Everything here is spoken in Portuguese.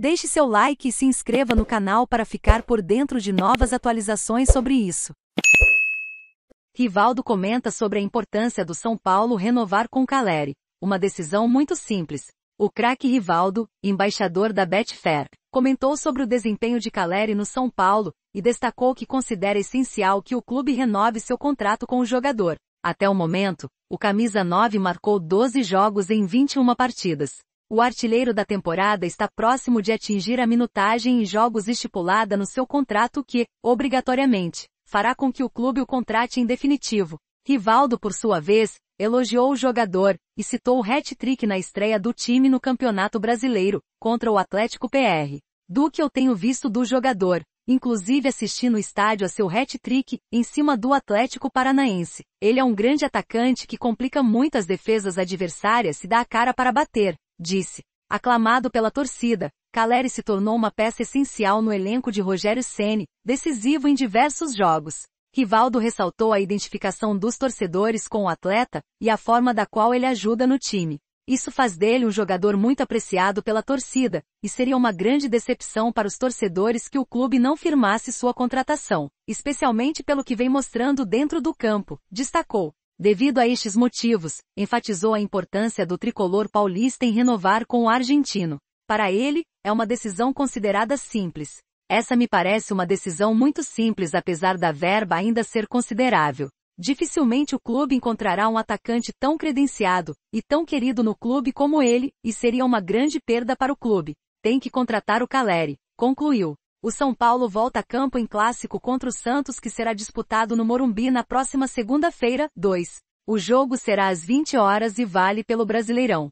Deixe seu like e se inscreva no canal para ficar por dentro de novas atualizações sobre isso. Rivaldo comenta sobre a importância do São Paulo renovar com Caleri. Uma decisão muito simples. O craque Rivaldo, embaixador da Betfair, comentou sobre o desempenho de Caleri no São Paulo e destacou que considera essencial que o clube renove seu contrato com o jogador. Até o momento, o camisa 9 marcou 12 jogos em 21 partidas. O artilheiro da temporada está próximo de atingir a minutagem em jogos estipulada no seu contrato que, obrigatoriamente, fará com que o clube o contrate em definitivo. Rivaldo, por sua vez, elogiou o jogador e citou o hat-trick na estreia do time no Campeonato Brasileiro contra o Atlético PR. Do que eu tenho visto do jogador, inclusive assisti no estádio a seu hat-trick em cima do Atlético Paranaense. Ele é um grande atacante que complica muitas defesas adversárias e dá a cara para bater disse. Aclamado pela torcida, Caleri se tornou uma peça essencial no elenco de Rogério Ceni, decisivo em diversos jogos. Rivaldo ressaltou a identificação dos torcedores com o atleta e a forma da qual ele ajuda no time. Isso faz dele um jogador muito apreciado pela torcida, e seria uma grande decepção para os torcedores que o clube não firmasse sua contratação, especialmente pelo que vem mostrando dentro do campo, destacou. Devido a estes motivos, enfatizou a importância do tricolor paulista em renovar com o argentino. Para ele, é uma decisão considerada simples. Essa me parece uma decisão muito simples apesar da verba ainda ser considerável. Dificilmente o clube encontrará um atacante tão credenciado e tão querido no clube como ele, e seria uma grande perda para o clube. Tem que contratar o Caleri, concluiu. O São Paulo volta a campo em clássico contra o Santos que será disputado no Morumbi na próxima segunda-feira, 2. O jogo será às 20 horas e vale pelo Brasileirão.